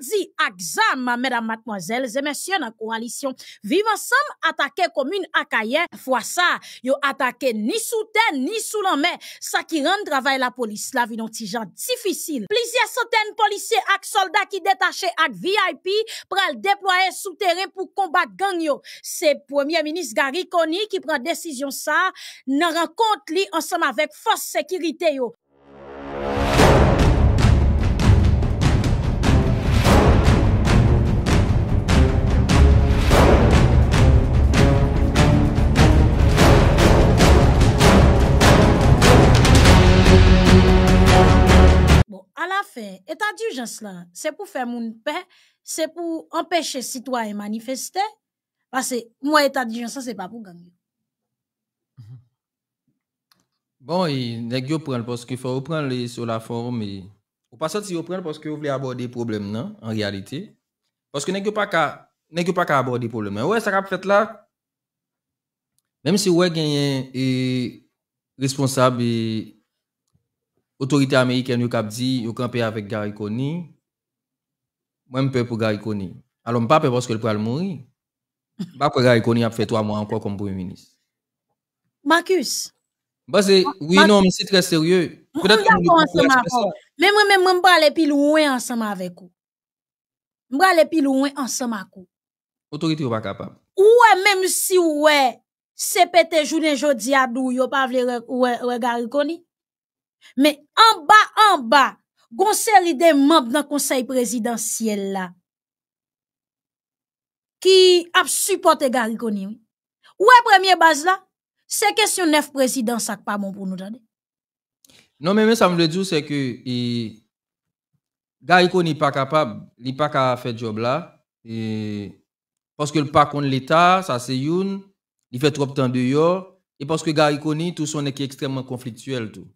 dit axam mesdames mademoiselles et messieurs la coalition vive ensemble attaquer commune akaye fois ça yo attaqué ni sous terre ni sous la main. ça qui rend travail la police la vie gens difficile plusieurs centaines de policiers ak soldats qui détachaient avec VIP pral déployer sous terre pour combattre gang c'est premier ministre Gary Koni qui prend décision ça nan rencontre li ensemble avec force sécurité fait état d'urgence là c'est pour faire mon paix c'est pour empêcher citoyens manifester parce que moi état d'urgence c'est pas pour gagner mhm. bon il n'est parce qu'il faut reprendre sur la forme et ou pas reprendre parce que vous voulez aborder problème non en réalité parce que n'est que pas qu'à n'est que pas aborder problème ouais ça va fait là même si ouais gagner et responsable et autorité américaine yo kap di yo campé avec Gary Coney moi peur pour Gary Coney alors pas parce que le pral mourir pas pour Gary Coney a fait trois mois encore comme premier ministre Marcus oui non mais c'est très sérieux peut-être même moi même moi aller plus loin ensemble avec vous moi aller loin ensemble avec vous autorité pas capable ouais même si ouais c'est être journée jodi à dou yo pas vle ouais Gary Coney mais en bas, en bas, a des membres dans conseil présidentiel là. Qui a supporté Gary Koni. Ou est première base là? C'est question neuf président, ça pas bon pour nous Non, mais, ça me dit dire que e, Garikoni n'est pas capable, il pas capable de faire job là. E, parce que le pas contre l'État, ça c'est youn, il fait trop de temps dehors. Et parce que Gary tout son est extrêmement conflictuel. tout.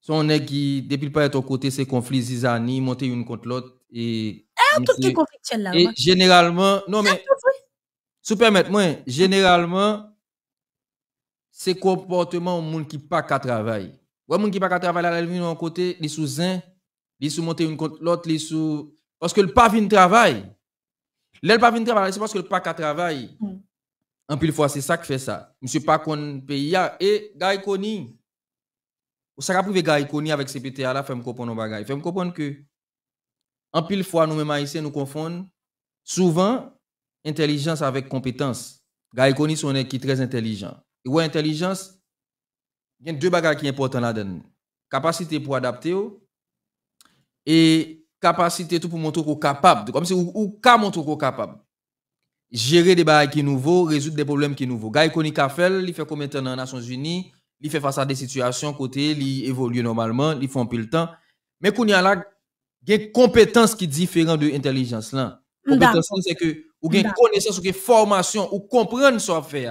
Son est qui, depuis pas être aux côtés, c'est conflits zizani, monter une contre l'autre. Et, ah, tout là. Et généralement, non mais, ah, si moi généralement, c'est comportement au monde qui pas qu'à travail. Ou monde qui pas qu'à travail, à il vient côté, les sous un, les sont monter une contre l'autre, les sous. Parce que le pas vient travail. L'el pas vient travail, c'est parce que le pas qu'à travail. Mm. En plus, fois, c'est ça qui fait ça. Monsieur pas qu'on paye. Et, gars, vous savez que prouvé avec CPTA là, fait me comprendre Vous Fait me comprendre que en pile fois nous-mêmes haïtiens nous confondons souvent intelligence avec compétence. Vous Koni un qui très intelligent. Et ouais intelligence, il y a deux choses qui sont importantes. dedans Capacité pour adapter oh, et capacité tout pour montrer qu'on est capable. Comme si ou ka montre qu'on est capable. Gérer des bagages qui nouveaux, résoudre des problèmes qui nouveaux. Gaïkoni Kafel, il fait combien maintenant dans les Nations Unies il fait face à des situations côté, il évolue normalement, il fait un peu le temps. Mais qu'on y a là, il y a des compétences qui différentes de l'intelligence là. Compétence, c'est que, ou une connaissance, ou une formation, ou comprendre ce qu'on fait.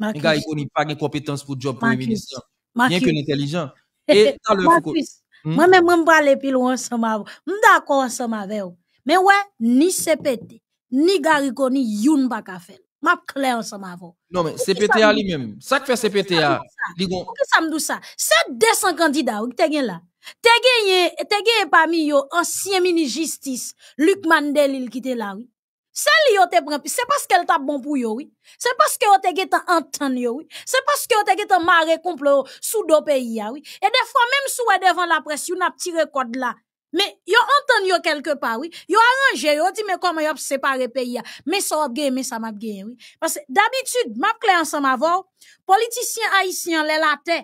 Un gars, il n'y pas de compétences pour le job premier ministre. Bien que intelligent. Et dans le hmm? Moi-même, je vais aller plus loin ensemble. Je d'accord ensemble avec vous. Mais ouais, ni CPT, ni Gariconi, ni pas BAKAFEL. Ma clair ensemble avant. Non, mais CPTA lui-même. Ça qui fait CPTA. Pourquoi ça, ça me dit ça? C'est 200 candidats qui t'es là. T'es gagné, t'es gagné parmi yo ancien ministre justice, Luc Mandel, il quitte là, oui. C'est lui, t'es prend, c'est parce qu'elle t'a bon pour yo, oui. C'est parce que est t'es gagné en yo, oui. C'est parce que yo t'es gagné en marée complot, sous deux pays, ah, oui. Et des fois, même sous devant la presse, yo petit tiré là. Mais, yon entend yon quelque part, oui. Yon ils yon dit, mais comment yon sépare pays, mais ça a gagné, mais ça m'a gagné, oui. Parce que, d'habitude, m'a clé ensemble avant, politiciens haïtiens, les latins.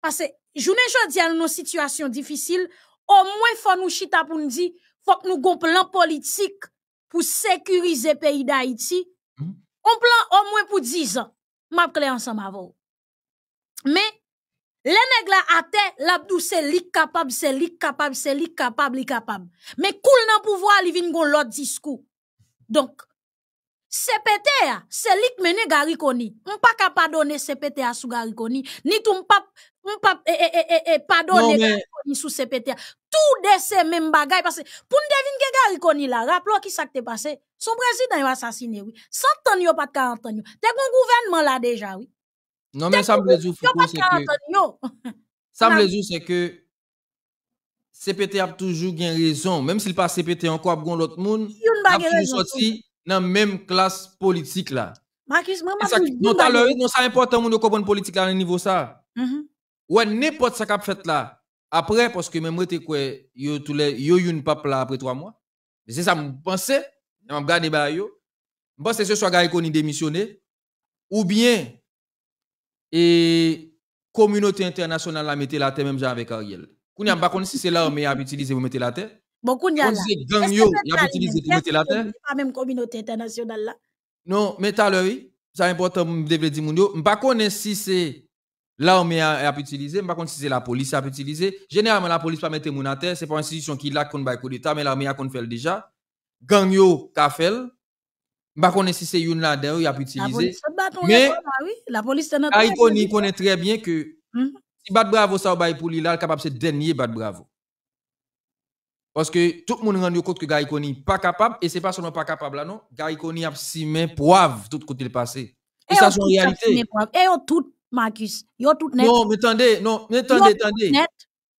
Parce que, journée jodi, dans nos situation difficile, au moins, faut nous chita pour nous dire, faut que nous un plan politique pour sécuriser le pays d'Haïti. Hmm. Un plan au moins pour 10 ans. M'a clé ensemble avant. Mais, le nèg l'abdou c'est li capable, c'est capable, c'est capable, capable. Mais cool nan pouvoir, li vin gon l'autre discours. Donc, CPTA, c'est lui qui mène Garikoni. On pas capable pardonner CPTA sous Garikoni, ni tout m'pap, m'pap, eh, eh, eh, eh, pardonner sous CPTA. Tout de ces mêmes bagailles, parce que pour que que Garikoni là, rappelons qui ça qui passé. Son président est assassiné, oui. 100 pas de 40 ans. T'es un gouvernement là déjà, oui. Non, mais ça me dit, c'est que. Ça me dit, c'est que. CPT a toujours gain raison. Même s'il pas CPT encore, bon l'autre monde. Il a sorti dans la même classe politique là. Marcus, maman, non, non, ça important, de comprendre politique à un niveau ça. Mm-hmm. Ouais, n'importe ça a fait là. Après, parce que même rete quoi, yo tous une pape là après trois mois. C'est ça, que je pensais. Je me les bah, Je pense que ce soit Gary démissionné. Ou bien, et communauté internationale a mis la terre même avec Ariel. Kounia, sais pas si c'est l'armée a utilisé vous mettre la terre. Bon, Kounia, c'est la qui a utilisé pour mettre la terre. Pas même communauté internationale là. Non, mais tout à l'heure, c'est important de dire ne sais pas si c'est l'armée a, a utilisé, sais pas si c'est la police a utilisé, généralement la police pas mettre mon terre, c'est pas une institution qui l'a par le coup d'état mais l'armée a qu'on fait déjà. Gangyo, Kafel. fait je ne sais pas si c'est Yunlade ou il a pu utiliser. Bah, mais la police est Gaïkoni ah, connaît très bien que hmm? si Bat Bravo ça va pour lui, il est capable de se dénier Bat Bravo. Parce que tout le monde rend compte que Gaïkoni n'est pas capable, et ce n'est pas seulement pas capable là, non. Gaïko n'est pas mettre poivre tout côté le passé. Et ça, c'est une réalité. Et yon tout, Marcus. ont tout net. Non, mais attendez, non, mais attendez, attendez.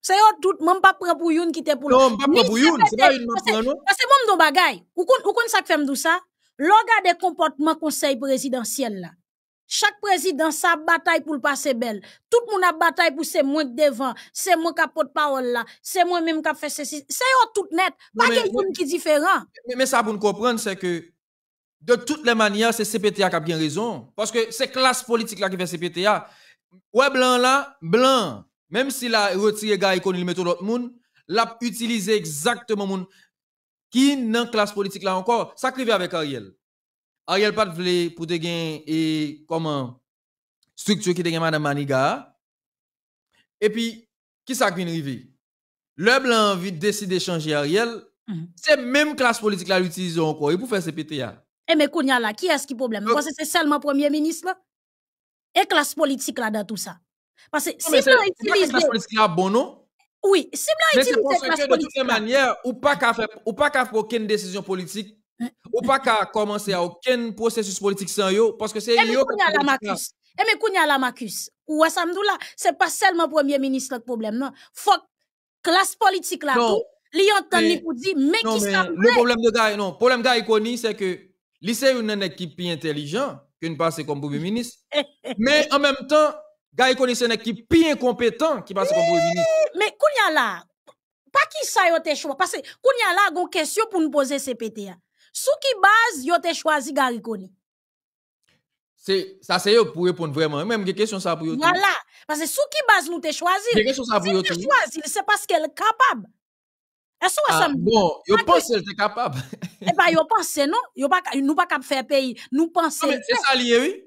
C'est yon tout, même pas prendre pour Yun qui était pour lui. Non, pas pour Yun, c'est pas une mafia, non. C'est même dans bagaille. Où qu'on s'en fait de ça? Hein? Regardez des comportement conseil présidentiel là. Chaque président sa bataille pour le passer belle. Tout le monde a bataille pour c'est de devant, c'est moi qui a porte parole là, c'est moi même qui a fait ceci. C'est tout net, pas quelqu'un qui qui différent. Mais, ça pour nous comprendre c'est que de toutes les manières c'est CPTA qui a bien raison parce que c'est classe politique là qui fait CPTA. Ouais blanc là, blanc. Même si la retiré gars il met tout l'autre monde, l'a utilisé exactement qui pas classe politique là encore, ça avec Ariel. Ariel pas de pour te gagner et comment structure qui te gagne madame Maniga. Et puis qui ça qui arrive Le blanc envie de décider changer Ariel, mhm. c'est même classe politique là l'utilise encore et pour faire là. Et eh, mais Kounia là, qui est-ce qui problème euh, Parce que c'est seulement premier ministre et classe politique là dans tout ça. Parce que si on utilise classe politique là bon non oui, c'est blanc ça cette parce de toute manière ou pas qu'à faire, ou pas aucune décision politique, hein? ou pas qu'à commencer à aucun processus politique sans yo, parce que c'est eh, yo. Eh, mais la Marcus, et mais la Marcus, ou c'est pas seulement premier ministre le problème, non. Faut classe politique là, tout, li entend ni pour dire, mais qui ça Le problème de gars, non, problème gars, il c'est que, c'est une équipe intelligente qu'une passe comme premier ministre, mais en même temps, Gars, il c'est un qui pire incompétent qui passe comme premier ministre. Mais kounya là, pas qui ça eu te choix parce que a là une question pour nous poser CPTA. Hein. Sous qui base yo te choisi Gary Koni? C'est ça c'est pour répondre vraiment. Même des questions ça pour yo. Voilà, parce que sous qui base nous te choisi? Des questions ça pour Choisi, c'est parce qu'elle est capable. Est-ce que ah, Bon, je pense qu'elle est capable. Eh bien, je pense non, Nous ne nous pas de faire pays, nous penser. C'est ça lié oui.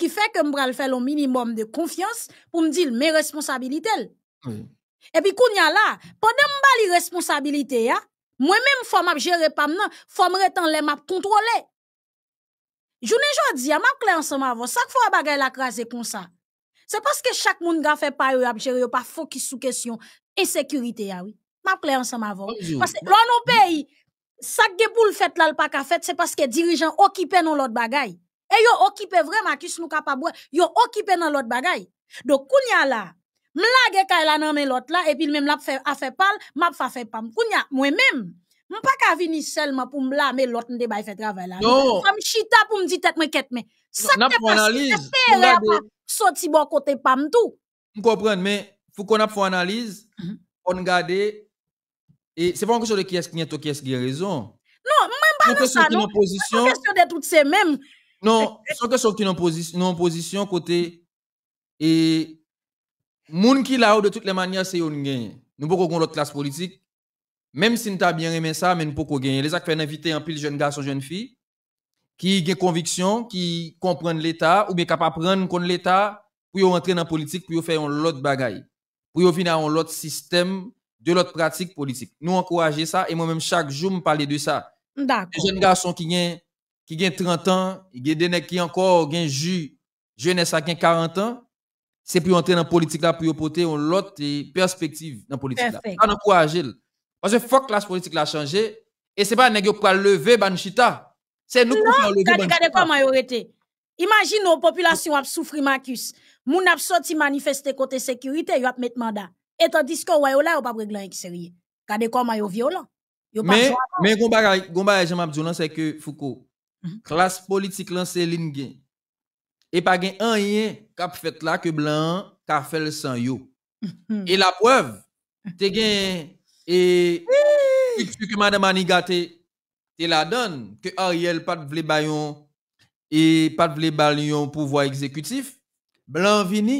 qui fait que m'bral faire le minimum de confiance pour me dire mes responsabilités. Et puis qu'on y a là, pendant m'ba les responsabilités moi-même faut m'a gérer pas maintenant, faut me en les m'a contrôler. Jounen jodi a m'a clair ensemble avant, chaque fois bagay la craser comme ça. C'est parce que chaque monde qui fait pas yo a gérer pas focus sous question insécurité oui. M'a clair ensemble avant. Parce que dans au pays, chaque que pour le fait là le pas fait, c'est parce que dirigeants occupés dans l'autre bagay. Et yo occupé vraiment qui nous capable yo occupé dans l'autre bagaille. Donc kounya là, m'lage kay la nan l'autre là et puis même l'a fait a fait parle, m'a fa fait pam. Kounya moi-même, m'pa ka vini seulement pour m'blamer l'autre n'te pas fait travail là. Ça me chita pour me dire tête moi quête mais ça n'est pas analyse. Sorti bon côté pam tout. M'comprendre mais faut qu'on a fait analyse, mhm. on regarde et c'est pas une question de qui est qui est qui est-ce a raison. Non, même pas dans question de toutes ces mêmes non, sauf que non en opposition côté et moun qui là de toutes les manières c'est qui Nous pouvons l'autre classe politique même si nous avons bien aimé ça mais nous pouvons gagner. Les acteurs invités en pile jeune garçon jeunes filles qui ont des convictions, qui comprennent l'état ou bien capable prendre contre l'état pour rentrer dans la politique pour faire un autre bagaille. Pour venir dans un autre système de l'autre pratique politique. Nous encourager ça et moi même chaque jour me parle de ça. D'accord. Les jeunes garçons qui viennent qui gagne 30 ans, il gagne des nègres qui encore gagne jus jeunesse à 40 ans, c'est pour entrer dans la politique là pour porter une autre perspective dans la politique là. Pas encourager. Parce que faut que classe politique là changé et c'est pas nèg pour lever banchita. C'est nous qui lever banchita. Regardez comment il majorité. Imagine nos populations a souffrir Marcus. Moun a sorti manifester côté sécurité, yo a mettre mandat. Et tandis que ouais là, yo pas régler qui sérieux. Regardez comment yo violent. Mais mais Gomba et j'en bagay c'est que Foucault Mhm. klas politik lan se lin gen e pa gen an yen kap fet la ke blan ka fel san yo mhm. e la poev mhm. te gen e te la don ke ariel pat vle bayon e pat vle bayon pouvoi ekzekutif blan vini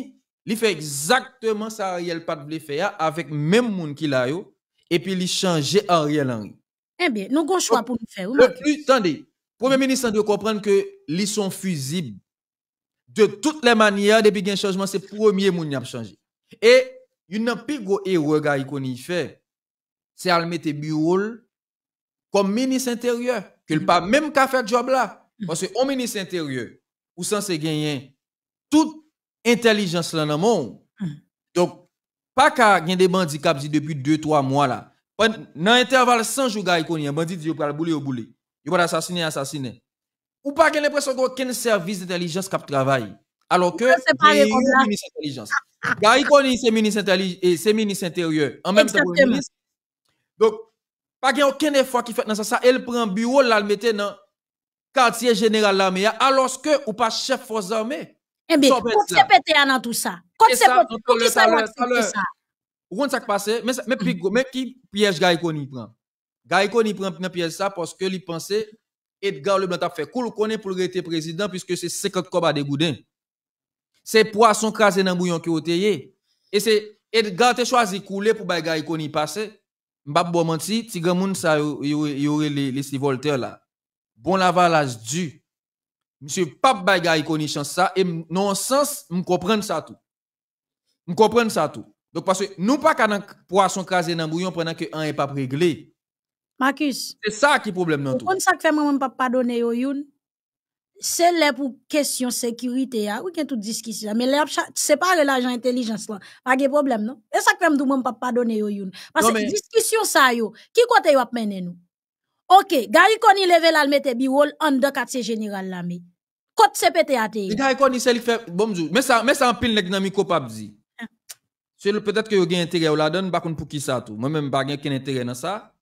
li fe ekzaktman sa ariel pat vle fe ya avek menm moun ki la yo e pi li chanje ariel an e be, nou kon chwa pou nou fe pou plus tande Premier ministre doit comprendre que ils sont fusibles. De toutes les manières, depuis qu'il y a un changement, c'est le premier monde qui a changé. Et il une plus gros erreur qu'il fait, c'est à mettre bureau comme ministre intérieur, Qu'il pas même qu'à faire job là. Parce que ministre intérieur, ou censé gagner toute intelligence dans le monde. Donc, pas qu'à gagner des bandits qui depuis ou trois mois là. Dans l'intervalle 100 jours, il y a un bandit qui a boulé au il va l'assassiner, l'assassiner. Ou pas qu'il l'impression que aucun service d'intelligence qui travaille. Alors que, c'est ministre d'intelligence. Gary Conny, c'est ministre ministre intérieur. En même temps, ministre. Donc, pas qu'il aucun effort qui fait dans ça. Elle prend bureau, là, le mettait dans quartier général de l'armée, alors que ou pas chef force armée. Eh bien, pour c'est pété dans tout ça. Quand c'est pour qui ça Vous comprenez ça qui passé mais qui piège Gary Conny prend. Gaïko prend une pièce ça parce que lui pensait Edgar Leblanc a fait cool est pour être président puisque c'est 50 combats de goudin. C'est poisson crasé dans bouillon qui otayé et c'est Edgar te choisi couler pour bay Gaïko passer. Mbap bon menti, ti grand sa yo les les Voltaire là. Bon lavalage du. Monsieur Pape bay Gaïko n'y ça et non sens me comprendre ça tout. Me comprendre ça tout. Donc parce que nous pas qu'un poisson crasé dans bouillon pendant que un est pas réglé. Marcus. C'est ça qui est problème dans tout. Comme ça que fait mon même pas pardonner au youn. C'est là pour question sécurité hein. a, ou qu'en tout discussion mais là pas l'argent intelligence là, pas de problème non. Et ça que fait mon même pas pardonner au youn. Parce que mais... discussion ça yo, qui côté yo a mener nous. OK, Gary Koni levé là le mettre biwol en deux quartier général là mais. Côte CPT a Gary Koni c'est lui fait bonjour. Mais ça mais ça en pile nèg nan micro pas dit. Ah. C'est peut-être que yo gen intérêt ou la donne pas pour qui ça tout. Moi même pas gen intérêt dans ça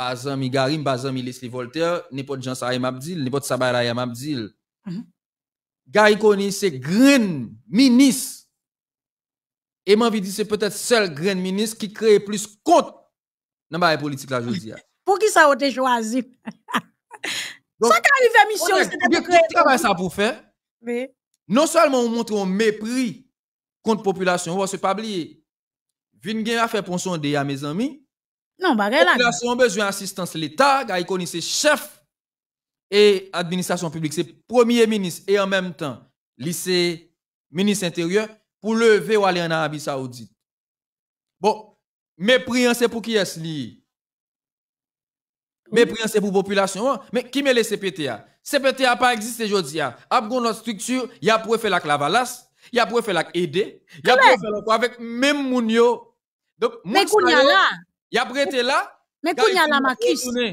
pas mi Garim, pas les Leslie Voltaire, n'importe Jean Saray Mabdil, n'importe Sabala Mabdil. Mhm. Gary Koni, c'est grand ministre. Et m'a dit, c'est peut-être seul grand ministre qui crée plus compte dans la politique là, je hein. Pour qui ça a été choisi? ça qui arrive mission, c'est de créer. ça pour faire? Non seulement on montre un mépris contre la population, on ne pas oublier. Vin a fait pour sonder à mes amis, non, bagay la. Population besoin d'assistance l'État, il connaît ses chef et administration publique, c'est premier ministre et en même temps lycée ministre intérieur pour lever ou aller en Arabie Saoudite. Bon, mépris c'est pour qui est-ce li? Mépris c'est pour population, hein? mais qui met les CPTA? CPTA pas existé aujourd'hui. Hein? Après notre structure, il y a pour faire la clavalas, il y a pour faire la aider, il y a pour faire avec même moun yo. Donc, moi, Mais là, y a prêté là. Mais quand y a la Marcus, mm,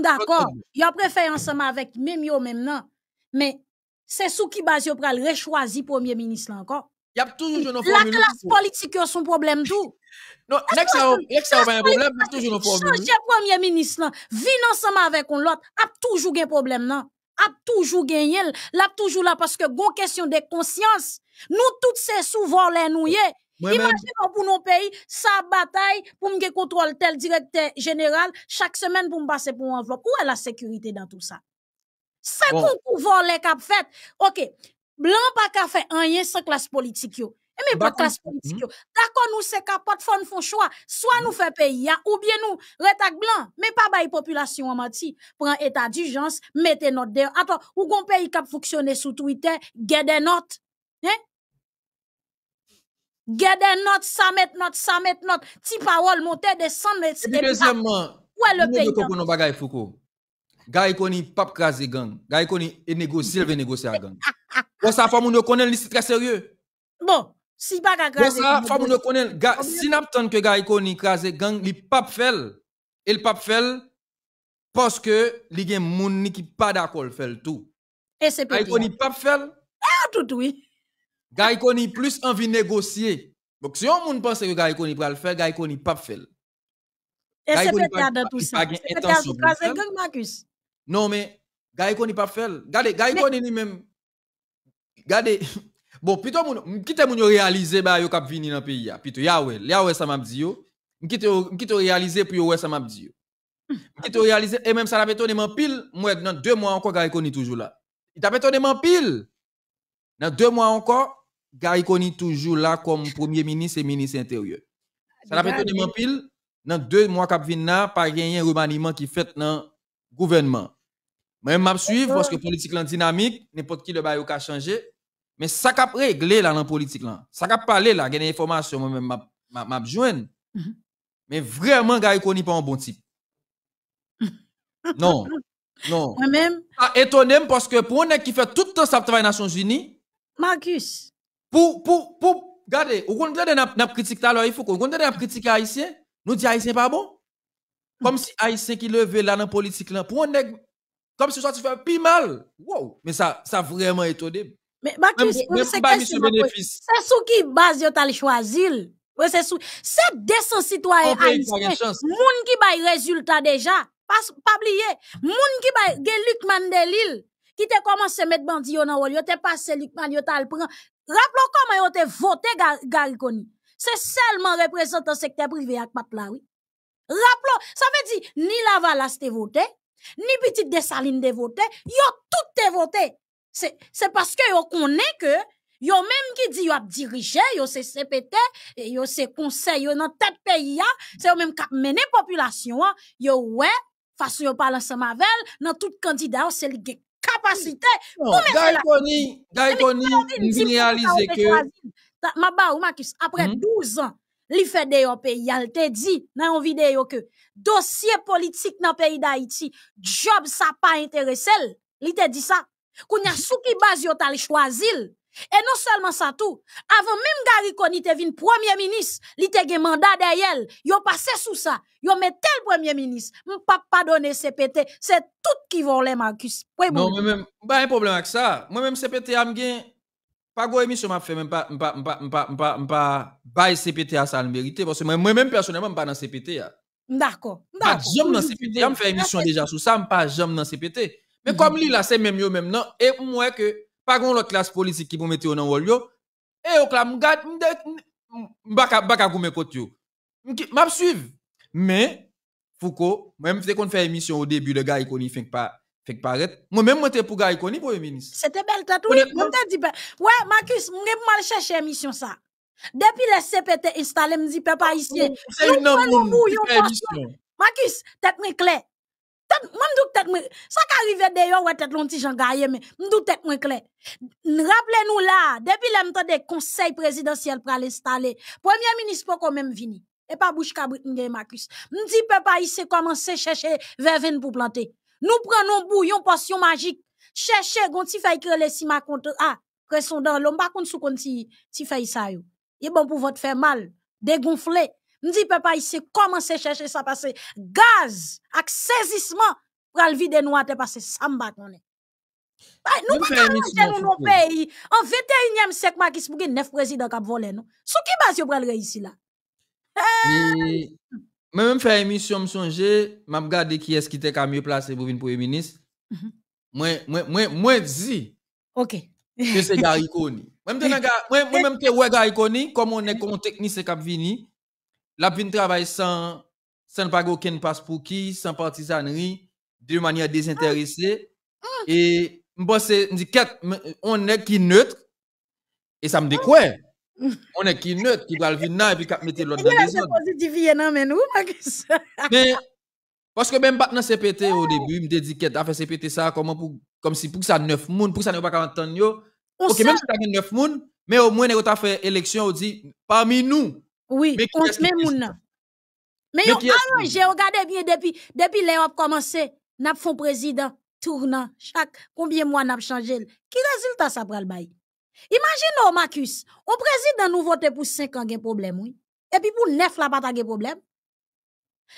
D'accord. il a préféré ensemble avec même yo même non. Mais c'est sous qui base yo le premier ministre encore. Y a toujours problème La classe politique a son problème tout. Non, premier ministre vin ensemble avec on lot, toujours un problème. problème. un toujours toujours toujours toujours parce que que question de conscience nous toutes sous souvent nous Imaginez pour nos pays, sa bataille pour me contrôle tel directeur général chaque semaine pour me passer pour enveloppe. Où est la sécurité dans tout ça? C'est qu'on pouvoir les cap fait. OK. Blanc pas fait faire rien sans classe politique yo. Eh, mais pas classe politique politique. Mhm. yo. nous qu'à se nous fait payer, choix soit mhm. nous hein, ou bien nous, retak blanc mais pas bay population en mati. Prends état d'urgence, mettez notre dehors. attends ou gon pays cap fonctionner sur Twitter, gède note hein Gade not, sa met not, sa met not. Ti parol monte, desan met. deuxièmement, pi dezemman, le yo koko nou bagay foko. Gare koni pap krasi gang. Gare koni e négocier, ve negosya gang. Ou sa fwa moun yo konen li si tre Bon, si baga krasi gang. Wè sa fwa moun yo konen, si nap ton ke gare koni krasi gang, li pap fel. El pap fel, que li gen moun ni ki pa d'accord kol fel tout. Et c'est pe pi. Gare koni pap fel. E ah, tout oui. Gaïkoni plus envie négocier. Donc, si on pense que Gaïkoni va le faire, Gaïkoni pas fait. Et c'est peut-être dans tout ça. C'est peut-être dans Non, mais Gaïkoni pas fait. Gade, gai Gaïkoni lui-même. Gade. Bon, plutôt, moun mon réaliser ba yo kap vini dans pays Plutôt yawe. yawe ça m'a dit yo. Quitte quitte réaliser puis ouais ça m'a dit yo. Quitte réaliser et même ça l'a étonné man pile, moi dans deux mois encore Gaïkoni toujours là. Il t'a étonné en pile. Dans deux mois encore Gary toujours là comme premier ministre et ministre intérieur. Ça pas étonné mon pile. Dans deux mois n'y a pas gagné un remaniement qui fait dans le gouvernement. Même suis suivre parce que politique est dynamique, n'importe qui le bail a changé. Mais ça qu'a réglé là dans politique là. Ça qu'a parlé là, des information moi même m'a m'a joindre. Mhm. Mais vraiment Gary n'est pas un bon type. Non. Non. Moi-même. Ah, étonné parce que pour un qui fait tout le temps ça travail Nations Unies. Marcus. Pour, pour, pour, regardez, vous comprenez, n'a critique alors, il faut qu'on comprenez, n'a critique haïtien, nous disons haïtien pas bon. Comme si haïtien qui levé là dans la politique là, pour un comme si ça tu fais pire mal. Wow, mais ça, ça vraiment étonné. Mais, ma question, c'est C'est sous qui base yon tal choisi? C'est sous, c'est 200 citoyens haïtiens, moun qui bail résultat déjà. Pas oublier, moun qui bail, Luc Mandelil, qui te commencé à mettre bandit dans le rôle, te passé Luc Mandelil, t'as le prend, Rappelons comment ils ont voté Gariconi. C'est seulement représentant secteur privé avec Patla, oui. Rappelons, ça veut dire, ni Lavalas te voté, ni Petite Dessaline te voté, ont tout te voté. C'est parce que yo connaît que, yo même qui dit yo a dirigé, yo c'est CPT, yo c'est conseil, dans tête pays, hein, c'est yo même qui mené population, hein. yo ouais, façon yo parle ensemble avec, dans tout candidat, c'est le capacité. Gaïkoni, je réalise que. Ma ou Marcus, après 12 hmm? ans, li fait de pays, yal te dit dans une vidéo que dossier politique dans le pays d'Haïti, job ça pas intéressé. Li te dit ça. a sou ki base yon le choisir et non seulement ça tout, avant même Gary koni te vin premier ministre, li te gen mandat passé yo ça, ça, ça, yo tel premier ministre pas donné CPT, c'est tout qui vole les Marcus. Non, même, pas un problème problème ça ça, même même CPT am gen, pas go émission ma fe, pas pas mwen pas mwen pas mwen CPT CPT a sa mérité, parce que moi même personnellement CPT a. Hein. d'accord pas pas dans CPT, mwen je emisyon deja sou pas CPT. Mais mm-hmm. comme lui-là c'est même yo maintenant, et que pas contre, classe politique qui vous mettez dans le et au vous m'baka côté suivre. Mais, Foucault, même si qu'on fait émission au début, le gars, pas, Moi-même, pour gars, ministre. C'était belle t'as dit, ouais, Marcus, moi, mal cherché émission ça. Depuis le CPT installé, me papa, ici. C'est une Marcus, tête clair. Tête, moi, tête, Ça arrive d'ailleurs, ouais, tête, l'on j'en gaille, mais doute tête, moi, clair. Rappelez-nous là, depuis temps des conseils présidentiels pour l'installer, premier ministre pas quand même vini. Et pas bouche cabrit, m'gay Marcus. M'dit, peuple ici commencer chercher Vervin pour planter. Nous prenons bouillon, potion magique. Chercher, gonti, fait que les ma contre, ah, pression dans l'homme, pas compte sous Conti si, si ça, yo. bon, pour votre faire mal, dégonfler, dis papa ici comment à chercher ça passer gaz ak saisissement pral vide nous te passer samba konnen. Nous pas dans nos pays en 21e siècle Makis pour 9 présidents qui volé nous. Sous qui base pour aller réussir là? Même faire émission me emisyon regardé qui est ce qui était mieux placé pour venir pour le ministre mhm. Moi, moi, moi, dis. Ok. c'est zi okay. ke même Garikoni. Mwen mwen te wè Garikoni, comme e kon teknis se kap la vin travail sans sans pas aucun passe pour qui, sans partisanerie, de manière désintéressée Et et bon c'est on est qui neutre et ça me dit quoi on est qui neutre qui va le venir et puis qui mettre l'autre dans les zones. positif non mais nous Mais parce que même pas dans CPT au début, me dit qu'elle faire fait CPT ça comment pour comme si pour ça neuf monde, pour ça ne pas 40 ans yo. OK, même si tu as neuf monde, mais au moins tu as fait élection, on dit parmi nous oui, se met moun nan. yon regardez gade bien depuis depuis' le commence, commencé, nap président président, tournant, chaque, combien mois nap changé? Qui résultat sa pral bay? Imagine, oh, Marcus, président président nous vote pour 5 ans gen problème, oui? puis pour 9 la pas gen problème.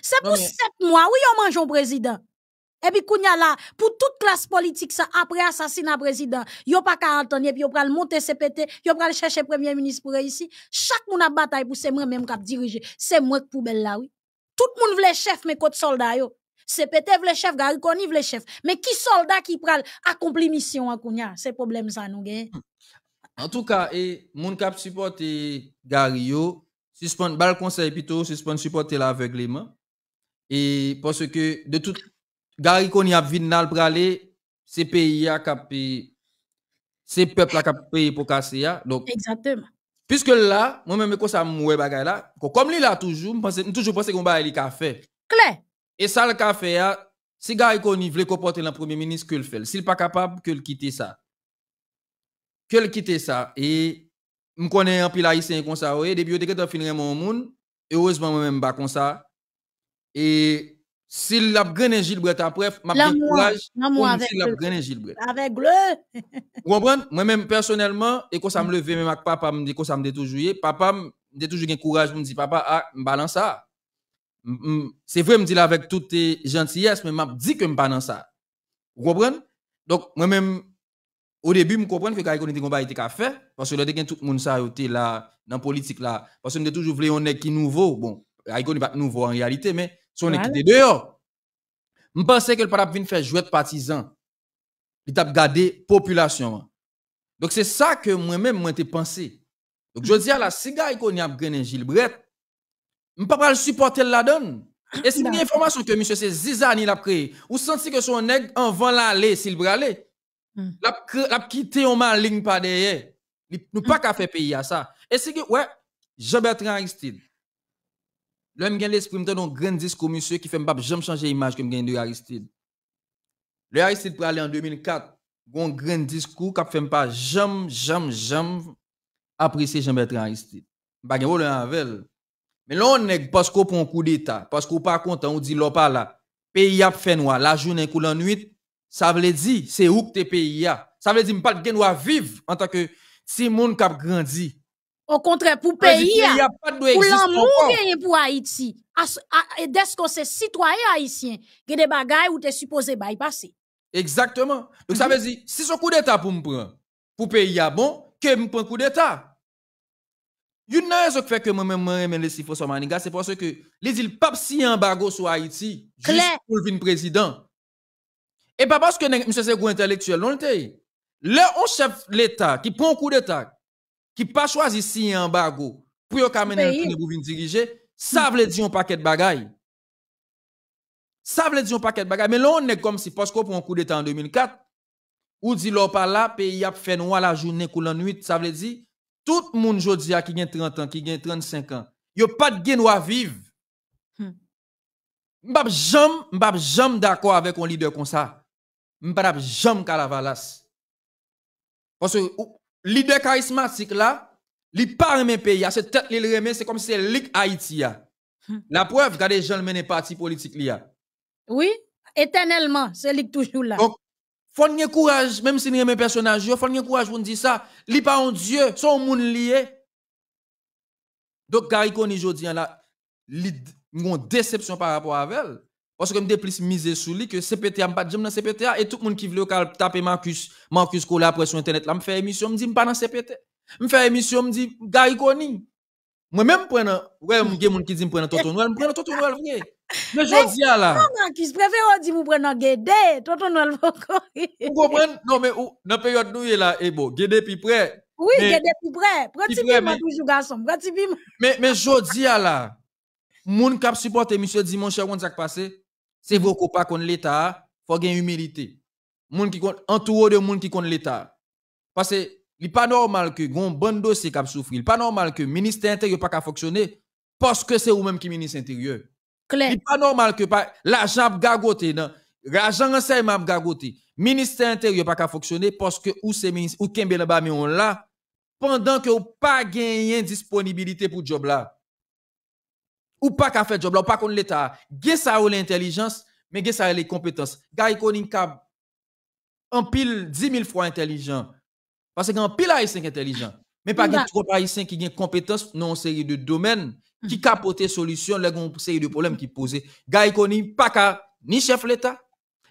C'est pour 7 mois, oui, mange manjon président. Et puis, Kounia, là, pour toute classe politique, ça, après du président, a pas qu'à attendre, et puis y'a pas le monter CPT, y'a pas le chercher premier ministre pour ici Chaque monde a bataille pour c'est moi-même qui a dirigé. C'est moi qui poubelle là, oui. Tout veut les chef, mais qu'autre soldat, yo. CPT vle chef, veut vle chef. Mais qui soldat qui pral accompli mission, à Kounia C'est problème, ça, nous, En tout cas, et, moun kap supporte Gario, suspend, bal conseil, plutôt, suspend les l'aveuglement. Et, parce que, de toute, Gary Koni a vin pour aller... c'est pays a qui c'est peuple a payé pour casser Donc Exactement. Puisque là, moi même je ça moué bagay comme lui là toujours, pense toujours penser qu'on va a fait. Clair. Et ça le café fait... Hein, si Gary Koni veut comporter le premier ministre que le fait, s'il pas capable que le ça. Que le ça et je connais un pile ici comme ça, depuis que tu fini mon monde, heureusement moi même pas comme ça. Et s'il a gagné Gilles Brett après, m'a le courage. S'il l'a gagné Avec le. Vous comprenez? Moi-même, personnellement, et quand ça me levé, même avec papa, me dit que ça me dit toujours, papa me dit toujours le courage, me dit papa, ah, balance ça. C'est vrai, me dit là avec toute gentillesse, mais m'a dit que me balance ça. Vous comprenez? Donc, moi-même, au début, je comprends que quand on va combat, était qu'à faire, parce que là, tout le monde ça, là, dans la politique là, parce que je toujours voulu, on est qui nouveau, bon, ne n'est pas nouveau en réalité, mais son voilà. équipe dehors. Je que le parap vient faire jouer de partisans. Il t'a gardé population. Donc c'est ça que moi-même, moi, t'ai pensé. Donc je dis à la cigaille qu'on a gagné Gilbert, je ne peux pas le supporter la donne. Et si une information que monsieur c'est Zizani l'a créé, ou senti que son nègre en vent l'aller s'il bralé, mm. l'a quitté en mal ligne par derrière. Nous pas hmm. qu'à faire payer à ça. Et si que ouais, Jean-Bertrand Aristide, Lè m gen lè esprimte don gren diskou misye ki fèm pap jom chanje imaj ke m gen de Aristide. Lè Aristide pou alè an 2004, gon gren diskou kap fèm pa jom, jom, jom apresye jom betre Aristide. Ba gen wò lè anvel. Men lò nèk pasko pon kou lita, pasko pa konta, ou di lò pa la, peyi ap fè noua, la jounen kou lanuit, sa vle di, se ouk te peyi ya. Sa vle di m pat gen noua viv, anta ke ti moun kap grandi. Au contraire, pour pour l'amour pou Pour pour Haïti, qu'on c'est citoyen haïtien il y a des bagages ou tu es supposé bypasser. Exactement. Donc ça mhm. veut dire, si un coup d'état pour me m'pren, pour pays, a bon, prends m'pren coup d'état. Il y ce que fait que moi-même je le sifo maniga, c'est parce que les îles pap si embargo sur Haïti, juste pour le président. Et pas parce que monsieur c'est gros intellectuel, non le Le on chef l'État qui prend un coup d'état, qui pas choisi si un embargo pour yon le pour venir diriger, ça veut dire un paquet de bagaille. Ça veut dire un paquet de bagaille. Mais là, on est comme si, parce qu'on prend un coup d'État en 2004, ou dit l'on par là, pays a fait noir la journée, la nuit, ça veut dire, tout le monde aujourd'hui qui a 30 ans, qui a 35 ans, il n'y a pas de gain à vivre. Mbap hmm. jam, mbap jam d'accord avec un leader comme ça. Mbap jam calavalas. Parce que, leader charismatique là, il pas mes pays, c'est tête c'est comme si c'est l'Haïti. Haïti. Hmm. La preuve, regardez, Jean le parti politique là. Oui, éternellement, c'est toujours là. Donc, faut avoir courage, même si nous un personnage, faut avoir courage pour nous dire ça. Li pas un Dieu, son monde lié. Donc, Gary Koni, je la l'id une déception par rapport à elle. Parce que je plus misé sur lui que CPTA, je pas dans CPT Et tout le monde qui veut taper Marcus, Marcus après sur Internet, je fait émission, ne suis pas dans CPTA. Me émission, me dit, Moi-même, y ouais, des gens qui dit, me Tonton Noël, me Tonton Noël, vrai. Mais je dis ah, là. Non, Marcus, préfère dire, me Guédé, Tonton Noël, vous comprenez? Non, mais, dans la période nous, là, et eh, là, Guédé, puis prêt. Oui, Guédé, puis prêt. je toujours, garçon. Mais, mais, je dis ah, là, monsieur, passé. C'est vous qui pas contre l'État, faut gagner humilité. Monde qui entouré de monde qui connaît l'État. Parce que il pas normal que un bon dossier qui souffrir, n'est pas normal que le ministère intérieur pas fonctionné fonctionner parce que c'est vous même qui est ministre intérieur. Claire. Il pas normal que la l'argent gagoté dans l'argent renseignement gagoté. Ministère intérieur pas fonctionné fonctionner parce que vous c'est ministre ou kembe là on là pendant que ou pas gagné disponibilité pour le job là ou pas qu'à faire job pas qu'on l'État. Gen ça ou l'intelligence, mais gen ça les compétences. Gary Koninka, en pile 10 000 fois intelligent. Parce qu'en pile haïtien intelligent. Mais pas gen bah. trop haïtien qui gen compétences dans une série de domaines qui mm. capote solution, les une série de problèmes qui posent. Gary Koninka, pas qu'à ni chef l'État,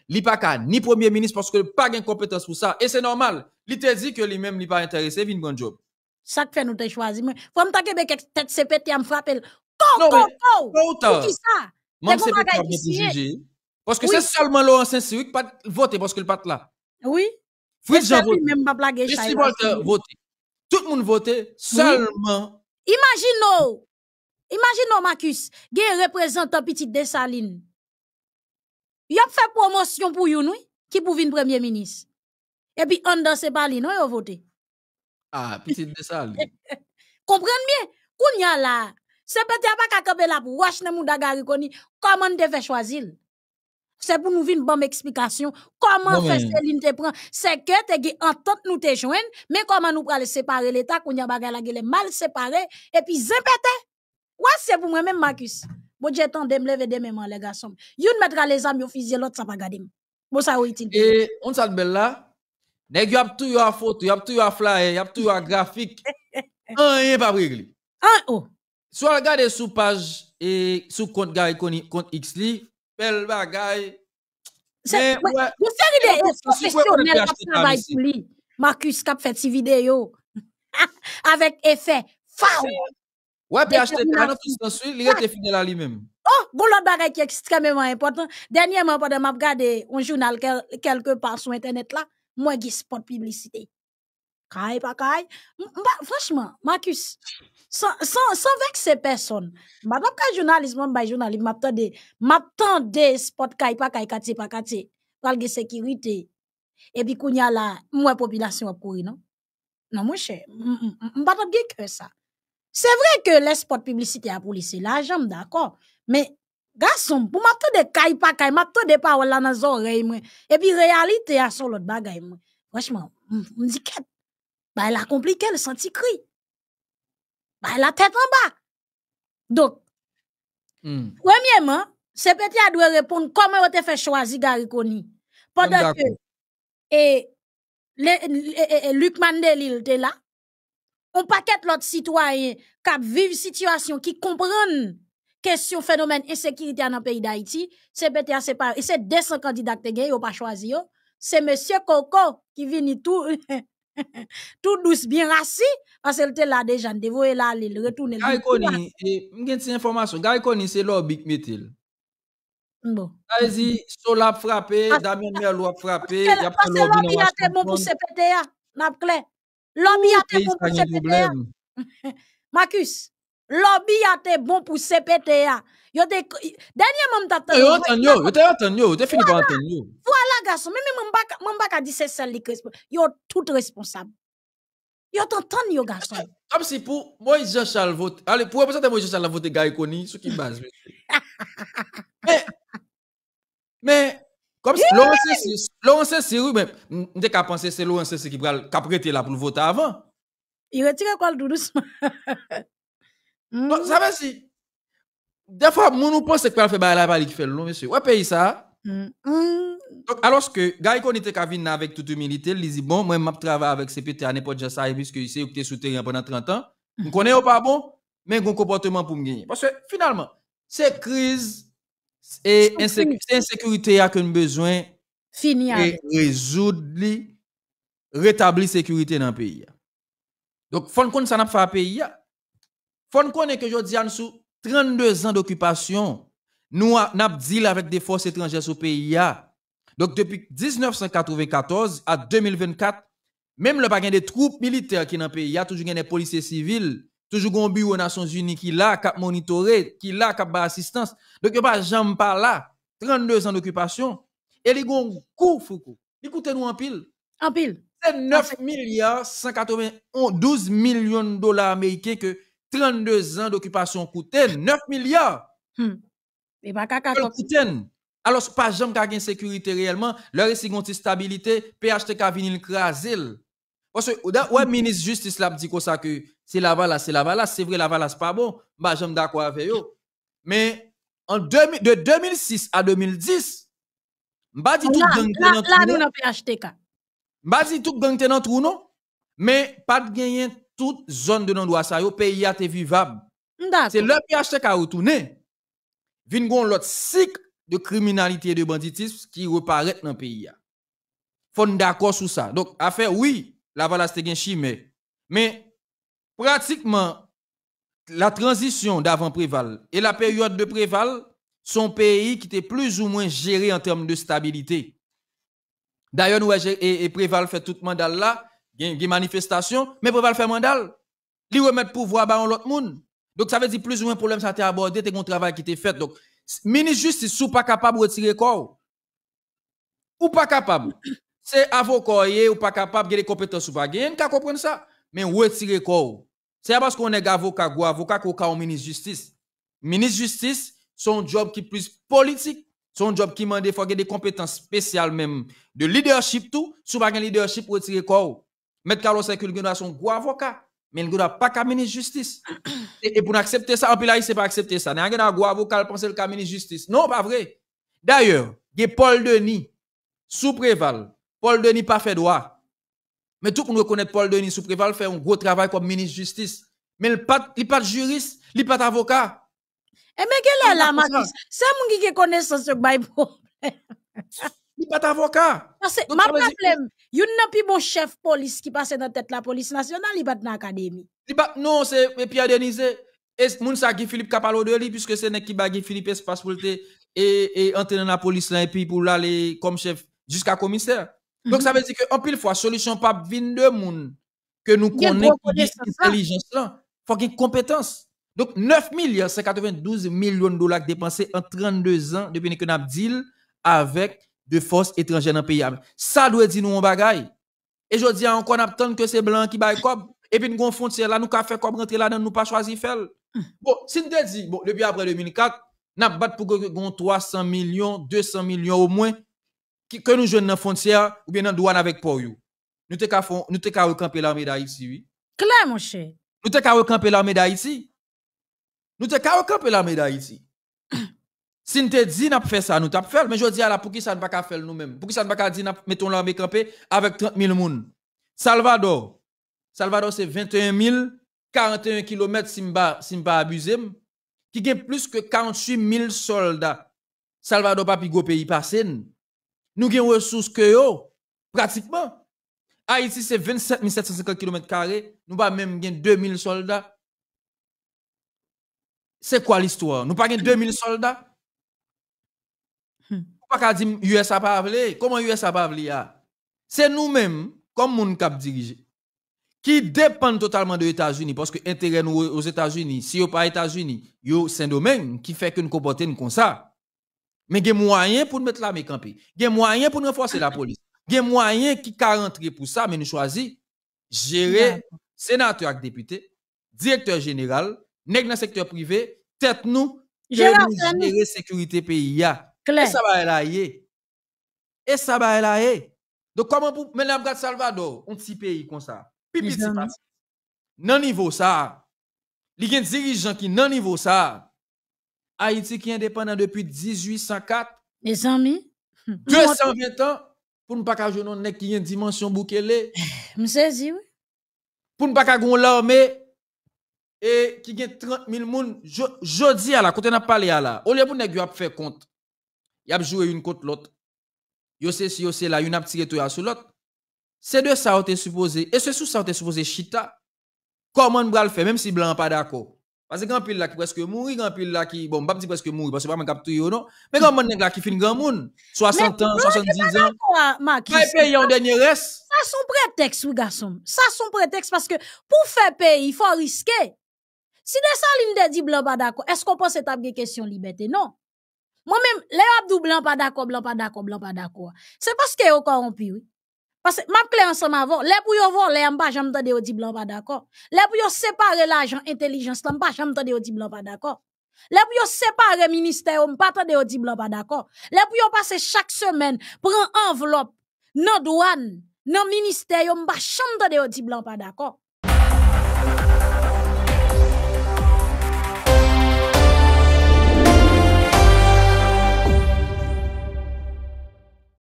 li pas ni premier ministre parce que pas gen compétence pour ça. Et c'est normal. Li te dit que lui-même li pas intéressé, vin bon job. Ça fait nous te choisi. Faut me taquer avec tête CPT me frapper. Non, go, Parce que c'est seulement l'ancien Cyril qui vote parce qu'il pas là. Oui. Fritz même pas blague. Tout le monde vote seulement. nous. Imagine, nous, Marcus, qui est représentant petit de Il a fait promotion pour vous, qui pour venir premier ministre. Et puis, on dans ses balines, non, il a voté. Ah, petit des Salines. Comprenez bien. Quand y a là, c'est peut être pas qu'à la pour wash ne mouda garikoni. Comment devait choisir? C'est pour nous donner une bonne explication. Comment bon fait Céline te prend? C'est que te gué entente nous te joindre, mais comment nous pral séparer l'État, qu'on y a bagala les mal séparé, et puis zimpete? Ouais, c'est pour moi-même, Marcus. Bon, j'ai tant de me lever demain, man, les garçons. mettez mettra les amis au fils l'autre, ça va garder. Bon, ça, oui, Et, on s'en belle là? Nèg, y'a tout y'a photo, a tout y'a flyer, a tout y'a graphique. Un, n'est pas brigli. Un, oh. Si on regarde sous page et sous compte Gary compte X belle bagaille. C'est une série de professionnels qui travaillent pour lui. Marcus qui a fait ses vidéos avec effet. Faou! Ouais, puis acheter un ensuite, il est fidèle à lui-même. Oh, bon, l'autre bagaille qui est extrêmement important. Dernièrement, pendant que je regardé un journal quelque part sur Internet là, moi, qui spot publicité. Kai pas mba, franchement, Marcus, sans, sans, sans vexer personne. Madame ka journaliste, journalisme, bah, journaliste, m'attendez, m'attendez, spot Kai pas kaye, kati, pas kati. Parle de sécurité. Et puis, kounya la, moi, population a courir non? Non, mon cher, m'badab ge que ça. C'est vrai que les spots publicité a police, l'argent, d'accord. Mais, garçon, pour m'attendre Kai de kay pa kay, de pa wala oh, nan zon Et puis, réalité a son lot bagay moi franchement elle a compliqué le senti cri. Bah, elle a tête bah, en bas. Donc, hmm. premièrement, c'est petit doit répondre comment vous avez fait choisir Gary Koni. Pendant que et, Luc Mandel il était là, on paquette l'autre citoyen qui vive situation, qui comprennent question phénomène insécurité dans le pays d'Haïti, c'est peut c'est pas, et c'est 200 candidats qui ont pas choisi, oh. c'est M. Coco qui vient tout, tout douce, bien rassi parce qu'elle était là déjà, dévoilé là, elle retourne. Gary Conny, j'ai une information. Gary Conny, c'est leur big metal. Bon. allez y Sol a frappé, Damien Merlo a frappé. Parce que l'homme y a été bon pour là n'a pas L'homme y a été bon pour CPTA. Marcus, Lobby a été bon pour CPTA. Yo te dernièrement t'attend. Eh, yo attend yo, yo te fini par attendre Voilà garçon, même back, mon back a dit c'est celle qui responsable. Yo tout responsable. Yo t'entend yo garçon. Comme si pour Moïse Jean-Charles vote. Allez, pour représenter Moïse Jean-Charles vote Gaï Koni ce qui base. mais mais comme si Laurence c'est Cyril mais n'était qu'à penser c'est Laurence Cyril qui va prêté là pour le voter avant. Il retire quoi le doudou Donc, hmm. ça veut dire, des fois, nous pensons que le fait la balle qui fait le long, monsieur. Ouais, pays ça. Mm. Donc, alors que Gary était Kavin avec toute humilité, il dit Bon, moi, je travaille avec CPT à n'importe quel ça, puisque il que tu es pendant 30 ans. Je hmm. connais pas bon, mais un comportement pour me gagner. Parce que finalement, c'est crise et insécurité a qu'un besoin Fini et résoudre rétablir sécurité dans le pays. Donc, il faut qu'on ça n'a pas fait pays faut connaît que je dis sous 32 ans d'occupation, nous avons deal avec des forces étrangères le pays. Donc depuis 1994 à 2024, même le pas des troupes militaires qui dans le pays, a toujours des policiers civils, toujours un bureau aux Nations Unies qui là, qui monitoré, qui là, qui a assistance. Donc, je ne pas jamais là. 32 ans d'occupation. Et les gens Écoutez nous en pile. En pile. C'est 9 milliards millions de dollars américains que 32 ans d'occupation coûte, 9 milliards. pas hmm. eh ben, Alors, ce pas jamais qu'il y sécurité réellement, leur est une stabilité, PHTK le craser. Parce que, ouais, de ministre justice l'a dit ça que c'est la vala, c'est la vala, c'est vrai, la vala, c'est pas bon. Bah, j'aime d'accord avec eux. Mais, de 2006 à 2010, m'a dit tout gang Là, dans dit tout gang trou, non? Mais, pas de gagner toute zone de non-droit, ça, le pays a été vivable. C'est le qui a retourné. Vin gon l'autre cycle de criminalité et de banditisme qui reparaît dans le pays. Faut d'accord sur ça. Donc, affaire, oui, la valance te chimé. Mais, pratiquement, la transition d'avant Préval et la période de Préval sont pays qui étaient plus ou moins gérés en termes de stabilité. D'ailleurs, nous, et, Préval fait tout mandat là, une manifestation, mais pour pas le faire mandal, mettre remettre pouvoir dans l'autre monde. Donc ça veut dire plus ou moins problème ça a été abordé, c'est un travail qui est fait. Donc, ministre justice, n'est pas capable de retirer corps. Ou pas capable. C'est avocat ou pas capable de les compétences ou pas gagne, qui comprendre ça. Mais retirer corps. C'est parce qu'on est avocat ou avocat ou est ministre justice. Ministre justice, son job qui est plus politique, son job qui demande faut des compétences spéciales même de leadership tout, sous pas leadership retirer corps. M. Carlos, c'est que a son gros avocat, mais il n'a pas de ministre justice. et, pour accepter ça, en plus, là, pas accepter ça. Il a un gros avocat, il pense le ministre justice. Non, pas vrai. D'ailleurs, il y a Paul Denis, sous préval. Paul Denis pas fait droit. Mais tout le monde connaît Paul Denis sous préval fait un gros travail comme ministre de justice. Mais il n'est pas juriste, il n'est pas avocat. Et eh, mais quelle est la Matis? C'est monde qui connaît ce bail problème. Il n'est pas avocat. ma problème, Yon nan pi bon chef police police qui passe tête la police nationale li bat nan pas Li non, c'est Pierre Denise, Et moun sa Philippe Kapalo de li, puisque c'est nek ki bagi Philippe Espace pou et dans dans la police là et puis pour comme chef, jusqu'à commissaire. Donc mhm. ça veut dire que pil pile solution solution pas de moun, que nous connaissons. faut hein? là. faut qu'il y Donc 9 millions de dollars dépensés en 32 ans depuis que nous avons deal avec de force étrangère dans le pays. Ça doit dire nous un bagay. Et je dis encore, on que c'est blanc qui baille cob. Et puis nous avons frontière là, nous avons fait comme rentrer là, nous n'avons pas choisi faire. Bon, si nous dit, bon, depuis après 2004, nous avons battu pour 300 millions, 200 millions au moins, que nous jouons dans la frontière ou bien dans la douane avec pour Nous avons recamper l'armée d'Haïti, oui. Clair, mon cher. Nous avons recamper l'armée d'Haïti. Nous avons recamper l'armée d'Haïti. Si nous te dit n'a fait ça, nous avons fait, mais je dis à la pour qui ça ne pas faire nous-mêmes. Pour qui ça ne pas qu'à dire mettons l'armée campée avec 30 000 personnes Salvador. Salvador c'est 21 000 41 km Simba pas. abusé qui gagne plus que 48 000 soldats. Salvador pas un pays passé. Nous des ressources que yo pratiquement. Haïti c'est 27 750 km2, nous pas même 2 000 soldats. C'est quoi l'histoire? Nous pas 2 000 soldats pas qu'à dire USA pas appelé. Comment USA pas appelé C'est nous-mêmes, comme mon cap dirigé, qui dépendent totalement des États-Unis. Parce que l'intérêt aux États-Unis, si vous pas États-Unis, yo c'est un domaine qui fait que nous comportons comme ça. Mais il y a moyen pour nous mettre la mais Il y a moyen pour renforcer la police. Il y a moyen qui rentrer pour ça, mais nous choisissons gérer sénateur et député, directeur général, nèg dans secteur privé, tête nous, gérer sécurité pays. a et ça va là, Et ça va là, Donc, comment pour, Mme Gat Salvador, un petit pays comme ça. Pipi petit parti. Nan niveau ça. Il y a dirigeants qui, nan niveau ça. Haïti qui est indépendant depuis 1804. Mes amis. 220 hum. ans. Pour ne pas qu'à jouer non, qui une dimension boukele. Me oui. Pour ne pas qu'à l'armée et qui gagne 30 000 moun dis à la côté n'a parlé à la au lieu pour ne pas compte y a joué une contre l'autre. Yo c'est si yo c'est là, une a tiré tout sur l'autre. C'est de ça on était supposé et c'est sous ça on était supposé chita. Comment on va le faire même si blanc pas d'accord. Parce que grand pile là qui presque mourir, grand pile là qui bon, pas dit presque mourir parce que pas me capte non. Mais grand monde là qui fin grand monde, 60 ans, 70 ans. Mais payer un dernier reste. Ça son prétexte oui garçon. Ça son prétexte parce que pour faire payer, il faut risquer. Si de ça disent de dit blanc pas d'accord, est-ce qu'on pense que une question liberté non? Moi-même, les abdou pas d'accord, blanc pas d'accord, blanc pas d'accord. C'est parce que yon corrompu, oui. Parce que, ma clé ensemble avant, les pou yon vol, les embâches jamb de di pas d'accord. Les pou séparer l'argent intelligence, m'a m'pas jamb de yon di blanc pas d'accord. Les pou yon séparer ministère, m'pas tande yon di blanc pas d'accord. Les pou passer chaque semaine, prend enveloppe, non douane, non ministère, m'pas jamb de au di pas d'accord.